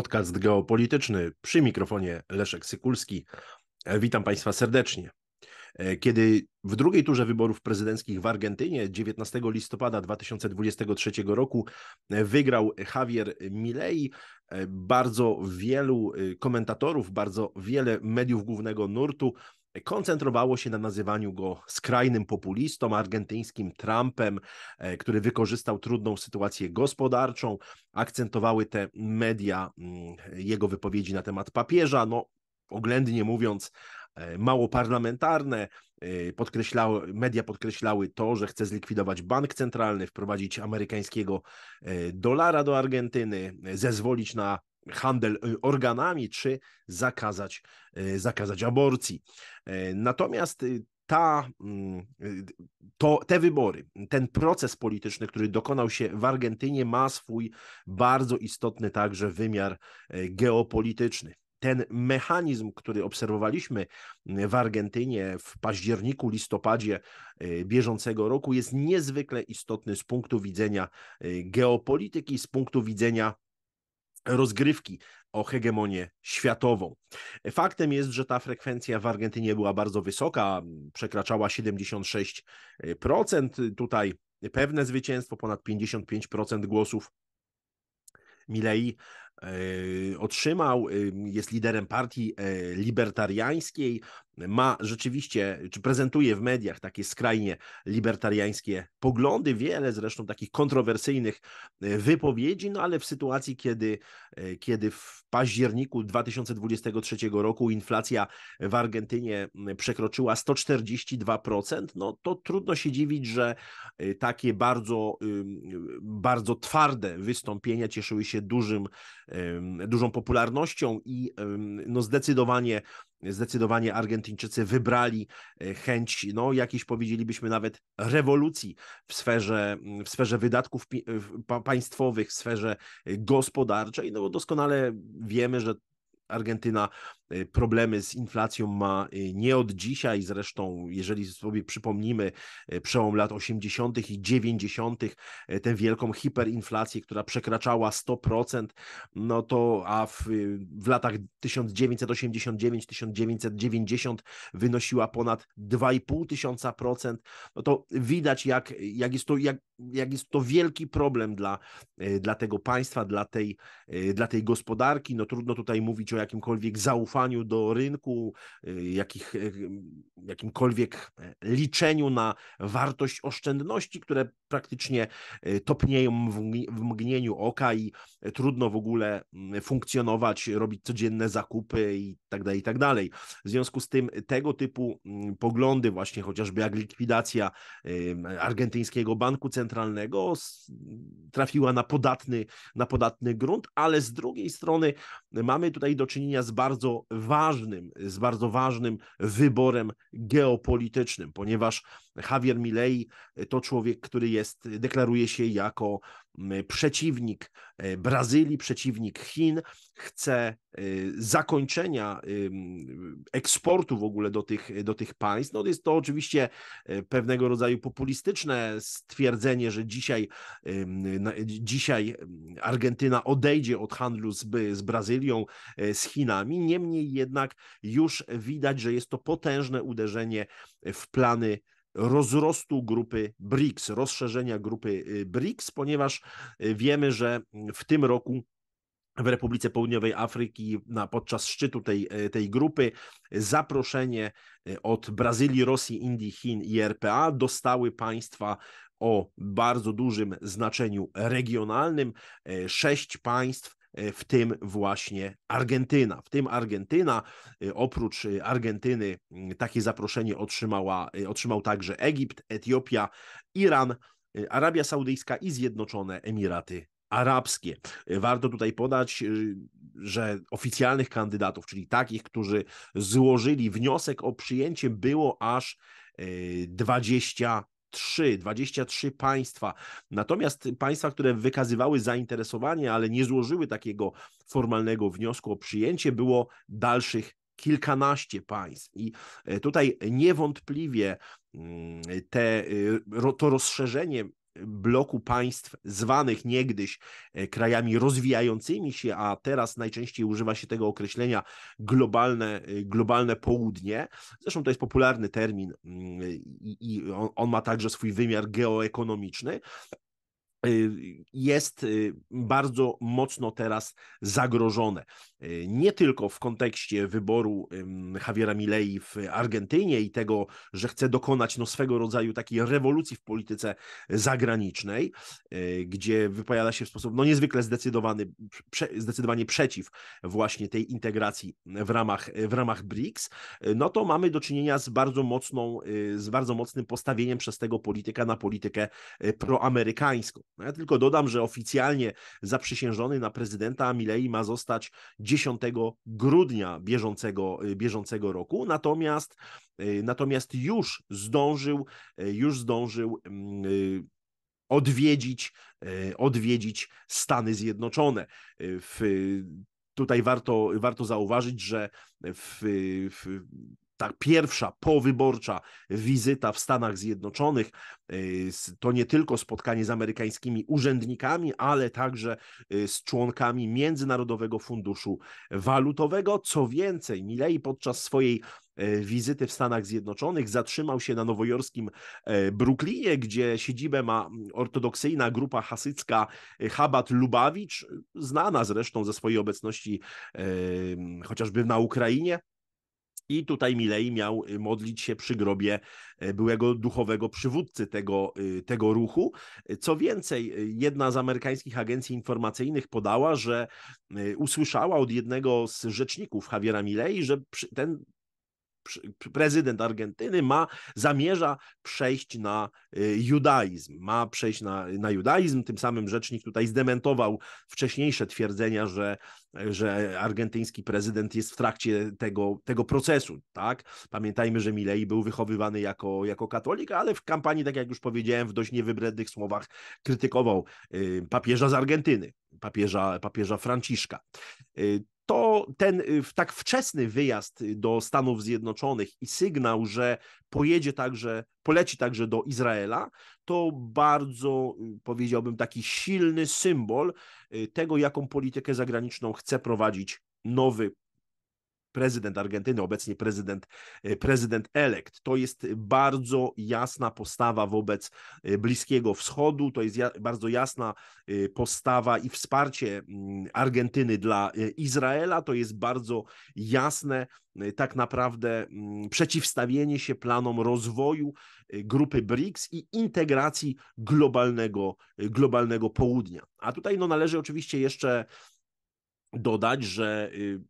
Podcast geopolityczny przy mikrofonie Leszek Sykulski. E, witam Państwa serdecznie. E, kiedy w drugiej turze wyborów prezydenckich w Argentynie 19 listopada 2023 roku e, wygrał Javier Milei, bardzo wielu komentatorów, bardzo wiele mediów głównego nurtu koncentrowało się na nazywaniu go skrajnym populistą, argentyńskim Trumpem, e, który wykorzystał trudną sytuację gospodarczą. Akcentowały te media mm, jego wypowiedzi na temat papieża. No, oględnie mówiąc, e, mało parlamentarne. E, podkreślały, media podkreślały to, że chce zlikwidować bank centralny, wprowadzić amerykańskiego dolara do Argentyny, zezwolić na handel y, organami, czy zakazać, y, zakazać aborcji. E, natomiast y, ta, mm, to, te wybory, ten proces polityczny, który dokonał się w Argentynie, ma swój bardzo istotny także wymiar e, geopolityczny. Ten mechanizm, który obserwowaliśmy w Argentynie w październiku, listopadzie e, bieżącego roku, jest niezwykle istotny z punktu widzenia geopolityki, z punktu widzenia rozgrywki o hegemonię światową. Faktem jest, że ta frekwencja w Argentynie była bardzo wysoka, przekraczała 76%. Tutaj pewne zwycięstwo, ponad 55% głosów Milei e, otrzymał, e, jest liderem partii e, libertariańskiej, ma rzeczywiście, czy prezentuje w mediach takie skrajnie libertariańskie poglądy, wiele zresztą takich kontrowersyjnych e, wypowiedzi, no ale w sytuacji, kiedy, e, kiedy w październiku 2023 roku inflacja w Argentynie przekroczyła 142%, no to trudno się dziwić, że e, takie bardzo, bardzo twarde wystąpienia cieszyły się dużym, dużą popularnością i no zdecydowanie zdecydowanie Argentyńczycy wybrali e, chęć, no jakiejś powiedzielibyśmy nawet rewolucji w sferze, w sferze wydatków państwowych, w sferze e, gospodarczej, no bo doskonale wiemy, że Argentyna E, problemy z inflacją ma e, nie od dzisiaj. Zresztą, jeżeli sobie przypomnimy e, przełom lat 80. i 90., tę wielką hiperinflację, która przekraczała 100%, no to a w, w latach 1989-1990 wynosiła ponad 2,5 tysiąca procent, no to widać, jak, jak, jest to, jak, jak jest to wielki problem dla, dla tego państwa, dla tej, dla tej gospodarki. No trudno tutaj mówić o jakimkolwiek zaufaniu zaufaniu do rynku, y, jakich, y, jakimkolwiek e, liczeniu na wartość oszczędności, które praktycznie y, topnieją w mgnieniu oka i e, trudno w ogóle mm, funkcjonować, robić codzienne zakupy itd. Tak i tak dalej. W związku z tym tego typu mm, poglądy właśnie chociażby jak likwidacja argentyńskiego banku centralnego trafiła na podatny, na podatny grunt, ale z drugiej strony mamy tutaj do czynienia z bardzo ważnym, z bardzo ważnym wyborem geopolitycznym, ponieważ Javier Milei to człowiek, który jest, deklaruje się jako przeciwnik e, Brazylii, przeciwnik Chin, chce e, zakończenia e, eksportu w ogóle do tych, do tych państw. No jest to oczywiście pewnego rodzaju populistyczne stwierdzenie, że dzisiaj, dzisiaj Argentyna odejdzie od handlu z, z Brazylią, z Chinami. Niemniej jednak już widać, że jest to potężne uderzenie w plany rozrostu grupy BRICS, rozszerzenia grupy y, BRICS, ponieważ y, wiemy, że mm, w tym roku w Republice Południowej Afryki na, podczas szczytu tej, y, tej grupy zaproszenie od Brazylii, Rosji, Indii, Chin i RPA dostały państwa o bardzo dużym znaczeniu regionalnym. Sześć państw E, w tym właśnie Argentyna. W tym Argentyna, e, oprócz e, Argentyny takie zaproszenie otrzymała, otrzymał także Egipt, Etiopia, Iran, Arabia Saudyjska i Zjednoczone Emiraty arabskie. Warto tutaj podać, że oficjalnych kandydatów, czyli takich, którzy złożyli wniosek o przyjęcie, było aż 20 dwadzieścia 23 państwa. Natomiast państwa, które wykazywały zainteresowanie, ale nie złożyły takiego formalnego wniosku o przyjęcie, było dalszych kilkanaście państw. I e, tutaj niewątpliwie mm, te, y, to rozszerzenie bloku państw zwanych niegdyś e, krajami rozwijającymi się, a teraz najczęściej używa się tego określenia globalne, e, globalne południe. Zresztą to jest popularny termin mm, i, on ma także swój wymiar geoekonomiczny. Y, jest y, bardzo mocno teraz zagrożone. Y, nie tylko w kontekście wyboru Javiera Milei w Argentynie i tego, że chce dokonać no swego rodzaju takiej rewolucji w polityce zagranicznej, gdzie wypowiada się w sposób no niezwykle zdecydowany, zdecydowanie przeciw właśnie tej integracji w ramach, w ramach BRICS, no to mamy do czynienia z bardzo mocną, z bardzo mocnym postawieniem przez tego polityka na politykę proamerykańską. No ja tylko dodam, że oficjalnie zaprzysiężony na prezydenta Milei ma zostać 10 grudnia bieżącego, y, bieżącego roku, natomiast, y, natomiast już zdążył, y, już zdążył mm, odwiedzić, odwiedzić Stany Zjednoczone. W, tutaj warto, warto zauważyć, że w, w ta pierwsza powyborcza wizyta w Stanach Zjednoczonych y, to nie tylko spotkanie z amerykańskimi urzędnikami, ale także y, z członkami Międzynarodowego Funduszu Walutowego. Co więcej, Milei podczas swojej y, wizyty w Stanach Zjednoczonych zatrzymał się na nowojorskim Brooklynie, gdzie siedzibę ma mm, ortodoksyjna grupa hasycka Habat Lubawicz, znana zresztą ze swojej obecności chociażby na Ukrainie i tutaj Milei miał y, modlić się przy grobie y, byłego duchowego przywódcy tego, y, tego ruchu. Co więcej, jedna z amerykańskich agencji informacyjnych podała, że usłyszała od jednego z rzeczników Javiera Milei, że ten prezydent Argentyny ma, zamierza przejść na y, judaizm. Ma przejść na, na judaizm, tym samym rzecznik tutaj zdementował wcześniejsze twierdzenia, że, że argentyński prezydent jest w trakcie tego, tego procesu. Tak? Pamiętajmy, że Milei był wychowywany jako, jako katolik, ale w kampanii, tak jak już powiedziałem, w dość niewybrednych słowach krytykował y, papieża z Argentyny, papieża, papieża Franciszka. Y, to ten y, tak wczesny wyjazd y, do Stanów Zjednoczonych i sygnał, że pojedzie także, poleci także do Izraela, to bardzo y, powiedziałbym taki silny symbol tego, jaką politykę zagraniczną chce prowadzić nowy prezydent Argentyny, obecnie prezydent, e, prezydent elekt. To jest bardzo jasna postawa wobec e, Bliskiego Wschodu, to jest bardzo jasna e, postawa i wsparcie mm, Argentyny dla Izraela, to jest bardzo jasne tak naprawdę mm, przeciwstawienie się planom rozwoju grupy BRICS i integracji globalnego, globalnego południa. A tutaj no, należy oczywiście jeszcze dodać, że y,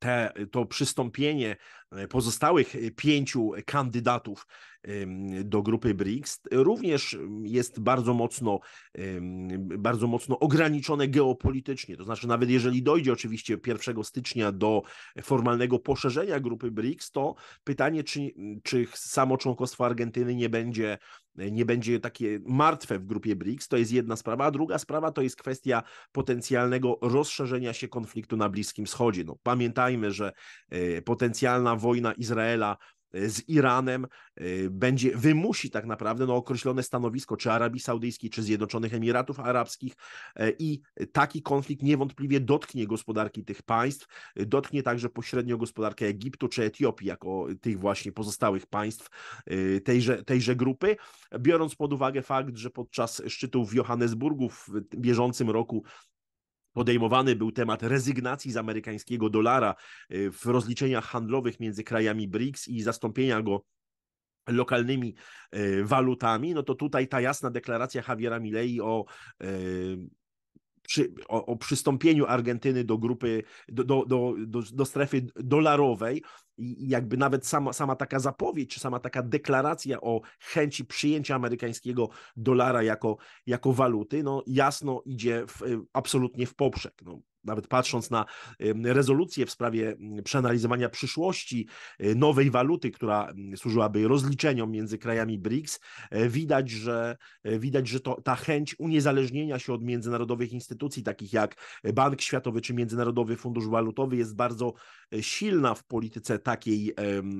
te, to przystąpienie e, pozostałych e, pięciu kandydatów do grupy BRICS, również jest bardzo mocno, bardzo mocno ograniczone geopolitycznie. To znaczy, nawet jeżeli dojdzie oczywiście 1 stycznia do formalnego poszerzenia grupy BRICS, to pytanie, czy, czy samo członkostwo Argentyny nie będzie nie będzie takie martwe w grupie BRICS, to jest jedna sprawa, a druga sprawa to jest kwestia potencjalnego rozszerzenia się konfliktu na Bliskim Wschodzie. No, pamiętajmy, że e, potencjalna wojna Izraela z Iranem, y, będzie, wymusi tak naprawdę no, określone stanowisko czy Arabii Saudyjskiej, czy Zjednoczonych Emiratów Arabskich e, i taki konflikt niewątpliwie dotknie gospodarki tych państw, dotknie także pośrednio gospodarkę Egiptu czy Etiopii, jako tych właśnie pozostałych państw y, tejże, tejże grupy, biorąc pod uwagę fakt, że podczas szczytu w Johannesburgu w bieżącym roku Podejmowany był temat rezygnacji z amerykańskiego dolara y, w rozliczeniach handlowych między krajami BRICS i zastąpienia go lokalnymi y, walutami, no to tutaj ta jasna deklaracja Javiera Milei o y, przy, o, o, przystąpieniu Argentyny do grupy, do, do, do, do, strefy dolarowej i jakby nawet sama, sama taka zapowiedź, czy sama taka deklaracja o chęci przyjęcia amerykańskiego dolara jako, jako waluty, no jasno idzie w, absolutnie w poprzek. No, nawet patrząc na rezolucję w sprawie przeanalizowania przyszłości e, nowej waluty, która służyłaby rozliczeniom między krajami BRICS, e, widać, że, e, widać, że to, ta chęć uniezależnienia się od międzynarodowych instytucji, takich jak Bank Światowy czy Międzynarodowy Fundusz Walutowy, jest bardzo silna w polityce takiej,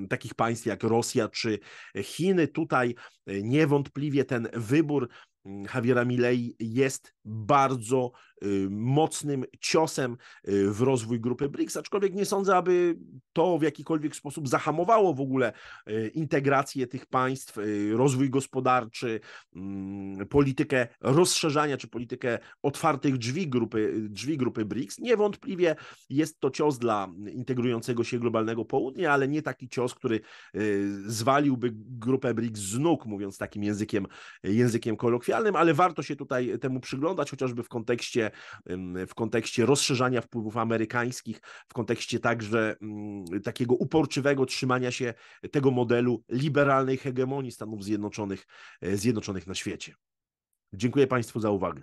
takich państw jak Rosja czy Chiny. Tutaj niewątpliwie ten wybór Javiera Milei jest bardzo Y, mocnym ciosem y, w rozwój grupy BRICS, aczkolwiek nie sądzę, aby to w jakikolwiek sposób zahamowało w ogóle y, integrację tych państw, rozwój gospodarczy, mm, politykę rozszerzania czy politykę otwartych drzwi grupy, drzwi grupy BRICS. Niewątpliwie jest to cios dla integrującego się globalnego południa, ale nie taki cios, który zwaliłby grupę BRICS z nóg, mówiąc takim językiem, językiem kolokwialnym, ale warto się tutaj temu przyglądać, chociażby w kontekście w kontekście rozszerzania wpływów amerykańskich, w kontekście także mm, takiego uporczywego trzymania się tego modelu liberalnej hegemonii Stanów Zjednoczonych, e, Zjednoczonych na świecie. Dziękuję Państwu za uwagę.